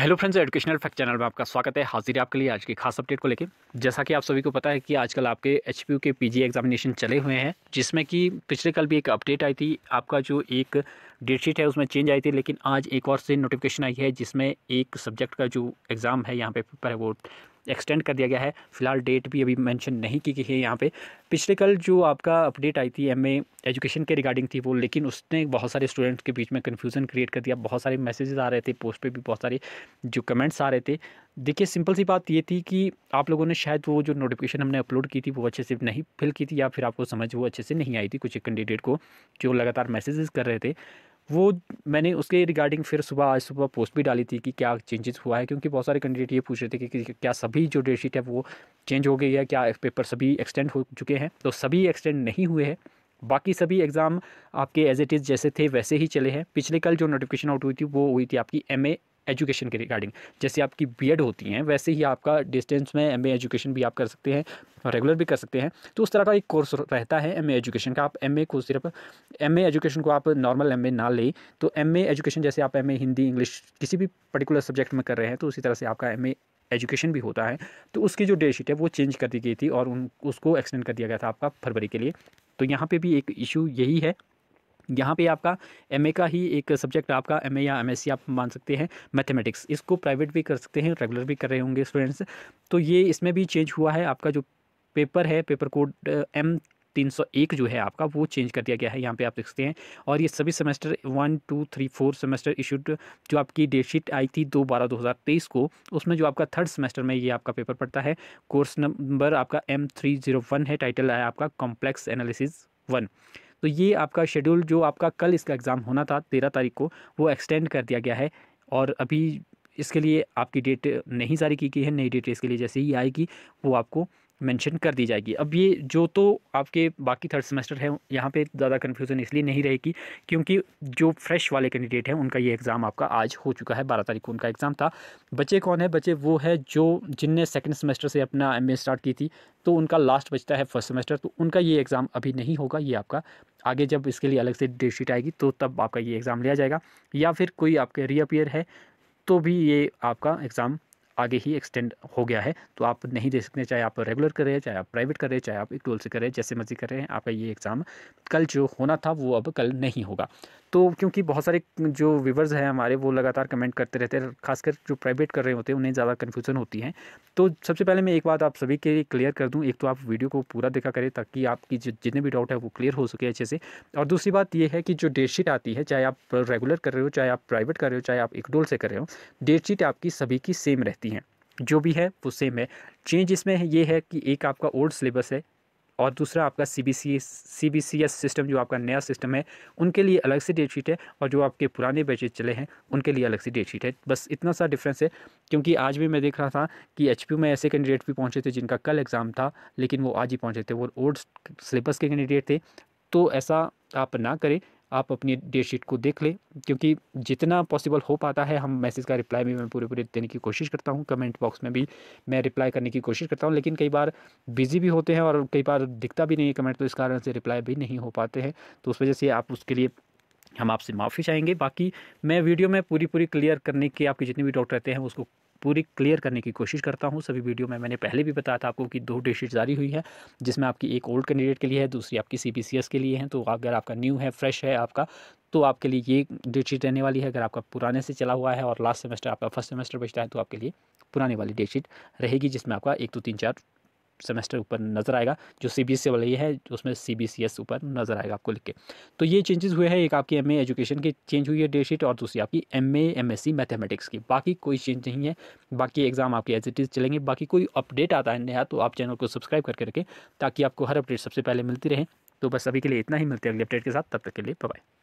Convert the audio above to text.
hello friends educational fact channel में आपका स्वागत है हाजिर है आपके लिए आज की खास अपडेट को लेकर जैसा कि आप सभी को पता है कि आजकल आपके एच के पीजी एग्जामिनेशन चले हुए हैं जिसमें कि पिछले कल भी एक अपडेट आई थी आपका जो एक डेटशीट है उसमें चेंज आई थी लेकिन आज एक और से नोटिफिकेशन आई है जिसमें एक सब्जेक्ट का जो एग्ज़ाम है यहाँ पे पेपर है वो एक्सटेंड कर दिया गया है फिलहाल डेट भी अभी मेंशन नहीं की गई है यहाँ पे पिछले कल जो आपका अपडेट आई थी एम एजुकेशन के रिगार्डिंग थी वो लेकिन उसने बहुत सारे स्टूडेंट्स के बीच में कन्फ्यूज़न क्रिएट कर दिया बहुत सारे मैसेजेस आ रहे थे पोस्ट पे भी बहुत सारे जो कमेंट्स आ रहे थे देखिए सिंपल सी बात ये थी कि आप लोगों ने शायद वो जो नोटिफिकेशन हमने अपलोड की थी वो अच्छे से नहीं फिल की थी या फिर आपको समझ वो अच्छे से नहीं आई थी कुछ कैंडिडेट को जो लगातार मैसेजेस कर रहे थे वो मैंने उसके रिगार्डिंग फिर सुबह आज सुबह पोस्ट भी डाली थी कि क्या चेंजेस हुआ है क्योंकि बहुत सारे कैंडिडेट ये पूछ रहे थे कि, क्या सभी जो डेटशीट है वो चेंज हो गई है क्या पेपर सभी एक्सटेंड हो चुके हैं तो सभी एक्सटेंड नहीं हुए हैं बाकी सभी एग्ज़ाम आपके एज इट इज़ जैसे थे वैसे ही चले हैं पिछले कल जो नोटिफिकेशन आउट हुई थी वो हुई थी आपकी एम ए एजुकेशन के रिगार्डिंग जैसे आपकी बी होती हैं वैसे ही आपका डिस्टेंस में एम एजुकेशन भी आप कर सकते हैं रेगुलर भी कर सकते हैं तो उस तरह का एक कोर्स रहता है एम एजुकेशन का आप एम को सिर्फ एम एजुकेशन को आप नॉर्मल एम ना लें तो एम एजुकेशन जैसे आप एम हिंदी इंग्लिश किसी भी पर्टिकुलर सब्जेक्ट में कर रहे हैं तो उसी तरह से आपका एम एजुकेशन भी होता है तो उसकी जो डेट शीट है वो चेंज कर दी गई थी और उन उसको एक्सटेंड कर दिया गया था आपका फरवरी के लिए तो यहाँ पर भी एक इशू यही है यहाँ पे आपका एम का ही एक सब्जेक्ट आपका एम या एम आप मान सकते हैं मैथमेटिक्स इसको प्राइवेट भी कर सकते हैं रेगुलर भी कर रहे होंगे स्टूडेंट्स तो ये इसमें भी चेंज हुआ है आपका जो पेपर है पेपर कोड एम तीन सौ एक जो है आपका वो चेंज कर दिया गया है यहाँ पे आप देख सकते हैं और ये सभी semester one two three four semester issued जो आपकी डेट शीट आई थी दो बारह दो हज़ार तेईस को उसमें जो आपका थर्ड सेमेस्टर में ये आपका पेपर पड़ता है कोर्स नंबर आपका एम थ्री जीरो वन है टाइटल है आपका कॉम्प्लेक्स एनालिसिस वन तो ये आपका शेड्यूल जो आपका कल इसका एग्ज़ाम होना था तेरह तारीख को वो एक्सटेंड कर दिया गया है और अभी इसके लिए आपकी डेट नहीं जारी की गई है नई डेट इसके लिए जैसे ही आएगी वो आपको मेंशन कर दी जाएगी अब ये जो तो आपके बाकी थर्ड सेमेस्टर है यहाँ पे ज़्यादा कन्फ्यूज़न इसलिए नहीं रहेगी क्योंकि जो फ्रेश वाले कैंडिडेट हैं उनका ये एग्ज़ाम आपका आज हो चुका है बारह तारीख को उनका एग्ज़ाम था बच्चे कौन है बच्चे वो है जो जिनने सेकेंड सेमेस्टर से अपना एम स्टार्ट की थी तो उनका लास्ट बचता है फर्स्ट सेमेस्टर तो उनका ये एग्ज़ाम अभी नहीं होगा ये आपका आगे जब इसके लिए अलग से डेट शीट आएगी तो तब आपका ये एग्ज़ाम लिया जाएगा या फिर कोई आपके रीअपियर है तो भी ये आपका एग्ज़ाम आगे ही एक्सटेंड हो गया है तो आप नहीं दे सकते चाहे आप रेगुलर कर रहे हैं चाहे आप प्राइवेट कर रहे हैं चाहे आप इक्टोल से कर रहे हैं जैसे मर्जी कर रहे हैं आपका ये एग्ज़ाम कल जो होना था वो अब कल नहीं होगा तो क्योंकि बहुत सारे जो व्यूवर्स हैं हमारे वो लगातार कमेंट करते रहते हैं खासकर जो प्राइवेट कर रहे होते हैं उन्हें ज़्यादा कन्फ्यूज़न होती है तो सबसे पहले मैं एक बात आप सभी के लिए क्लियर कर दूँ एक तो आप वीडियो को पूरा देखा करें ताकि आपकी जितने भी डाउट है वो क्लियर हो सके अच्छे से और दूसरी बात यह है कि जो डेट शीट आती है चाहे आप रेगुलर कर रहे हो चाहे आप प्राइवेट कर रहे हो चाहे आप इकडोल से कर रहे हो डेट शीट आपकी सभी की सेम रहती हैं जो भी है वो सेम है चेंज इसमें ये है कि एक आपका ओल्ड सिलेबस है और दूसरा आपका C B C C B C S system जो आपका नया सिस्टम है उनके लिए अलग से डेट शीट है और जो आपके पुराने बैचेज चले हैं उनके लिए अलग से डेट शीट है बस इतना सा डिफरेंस है क्योंकि आज भी मैं देख रहा था कि एच में ऐसे कैंडिडेट भी पहुँचे थे जिनका कल एग्ज़ाम था लेकिन वो आज ही पहुँचे थे वो ओल्ड सिलेबस के कैंडिडेट थे तो ऐसा आप ना करें आप अपनी डेट शीट को देख लें क्योंकि जितना पॉसिबल हो पाता है हम मैसेज का रिप्लाई भी मैं पूरे पूरे देने की कोशिश करता हूँ कमेंट बॉक्स में भी मैं रिप्लाई करने की कोशिश करता हूँ लेकिन कई बार बिजी भी होते हैं और कई बार दिखता भी नहीं है कमेंट तो इस कारण से रिप्लाई भी नहीं हो पाते हैं तो उस वजह से आप उसके लिए हम आपसे माफ़ी चाहेंगे बाकी मैं वीडियो में पूरी पूरी क्लियर करने की आपके जितने भी डाउट रहते हैं उसको पूरी क्लियर करने की कोशिश करता हूँ सभी वीडियो में मैंने पहले भी बताया था आपको कि दो डेटशीट जारी हुई है जिसमें आपकी एक ओल्ड कैंडिडेट के लिए है दूसरी आपकी सी के लिए है तो अगर आपका न्यू है फ्रेश है आपका तो आपके लिए ये डेटशीट रहने वाली है अगर आपका पुराने से चला हुआ है और लास्ट सेमेस्टर आपका फर्स्ट सेमेस्टर बचता है तो आपके लिए पुराने वाली डेटशीट रहेगी जिसमें आपका एक दो तीन चार सेमेस्टर ऊपर नज़र आएगा जो सी बी एस सी वाली है उसमें सी बी सी एस ऊपर नज़र आएगा आपको लिख के तो ये चेंजेस हुए हैं एक आपकी एम एजुकेशन की चेंज हुई है डेट शीट और दूसरी आपकी M M S C mathematics की बाकी कोई चेंज नहीं है बाकी एग्ज़ाम आपके एज इट इज़ चलेंगे बाकी कोई अपडेट आता है नया तो आप चैनल को सब्सक्राइब करके रखें ताकि आपको हर अपडेट सबसे पहले मिलती रहे तो बस अभी के लिए इतना ही मिलते हैं अगले अपडेट के साथ तब तक के लिए बाय